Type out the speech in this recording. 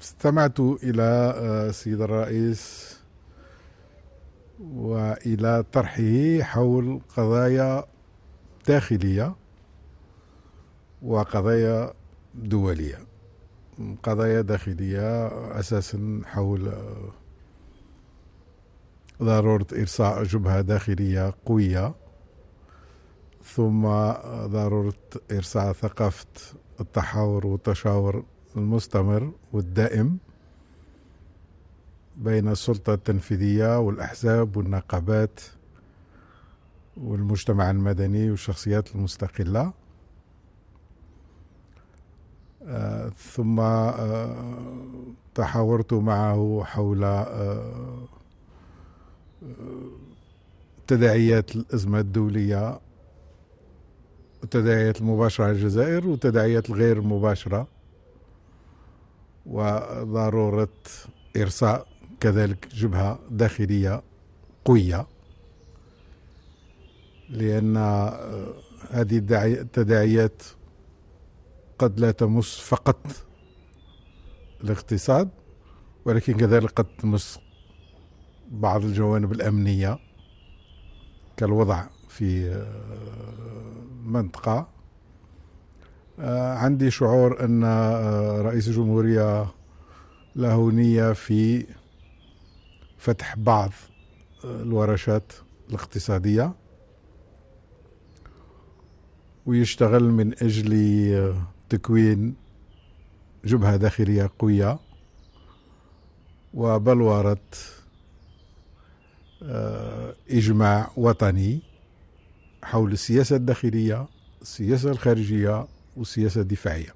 استمعت إلى السيد آه، الرئيس وإلى طرحه حول قضايا داخلية وقضايا دولية قضايا داخلية أساسا حول آه، ضرورة إرساء جبهة داخلية قوية ثم آه، ضرورة إرساء ثقافة التحاور والتشاور المستمر والدائم بين السلطة التنفيذية والأحزاب والنقابات والمجتمع المدني والشخصيات المستقلة آه، ثم آه، تحاورت معه حول آه، تداعيات الأزمة الدولية وتداعيات المباشرة على الجزائر وتداعيات الغير مباشرة وضروره ارساء كذلك جبهه داخليه قويه لان آه، هذه التداعيات قد لا تمس فقط الاقتصاد ولكن كذلك قد تمس بعض الجوانب الامنيه كالوضع في آه، منطقه آه، عندي شعور ان آه، رئيس الجمهوريه له نيه في فتح بعض آه، الورشات الاقتصاديه ويشتغل من اجل تكوين جبهه داخليه قويه وبلوره اجماع وطني حول السياسه الداخليه السياسه الخارجيه o ciência de feia.